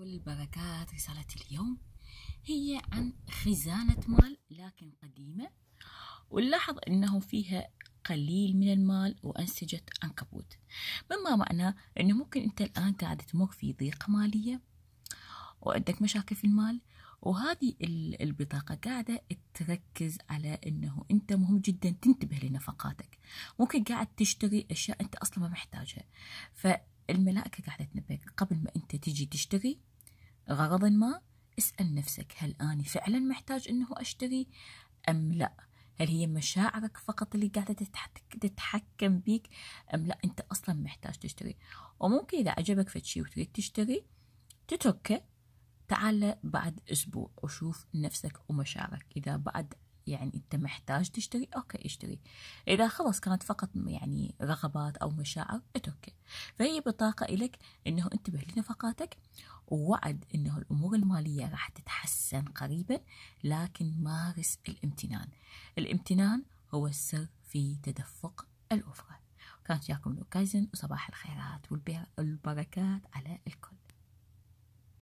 والبركات رسالة اليوم هي عن خزانة مال لكن قديمة ولاحظ أنه فيها قليل من المال وأنسجة عنكبوت مما معناه أنه ممكن أنت الآن قاعد تمر في ضيقة مالية وعندك مشاكل في المال وهذه البطاقة قاعدة تركز على أنه أنت مهم جدا تنتبه لنفقاتك ممكن قاعد تشتري أشياء أنت أصلا ما محتاجها فالملائكة قاعدة تنبهك قبل ما أنت تجي تشتري غرض ما اسأل نفسك هل أنا فعلا محتاج أنه أشتري أم لا هل هي مشاعرك فقط اللي قاعدة تتحكم بيك أم لا أنت أصلا محتاج تشتري وممكن إذا عجبك فتشي شيء وتريد تشتري تتركه تعال بعد أسبوع وشوف نفسك ومشاعرك إذا بعد يعني أنت محتاج تشتري أوكي اشتري إذا خلص كانت فقط يعني رغبات أو مشاعر اتركه فهي بطاقة إلك أنه انتبه لنفقاتك ووعد أنه الأمور المالية راح تتحسن قريبا لكن مارس الامتنان الامتنان هو السر في تدفق الأفرة كانت جاكم لوكايزن وصباح الخيرات والبركات على الكل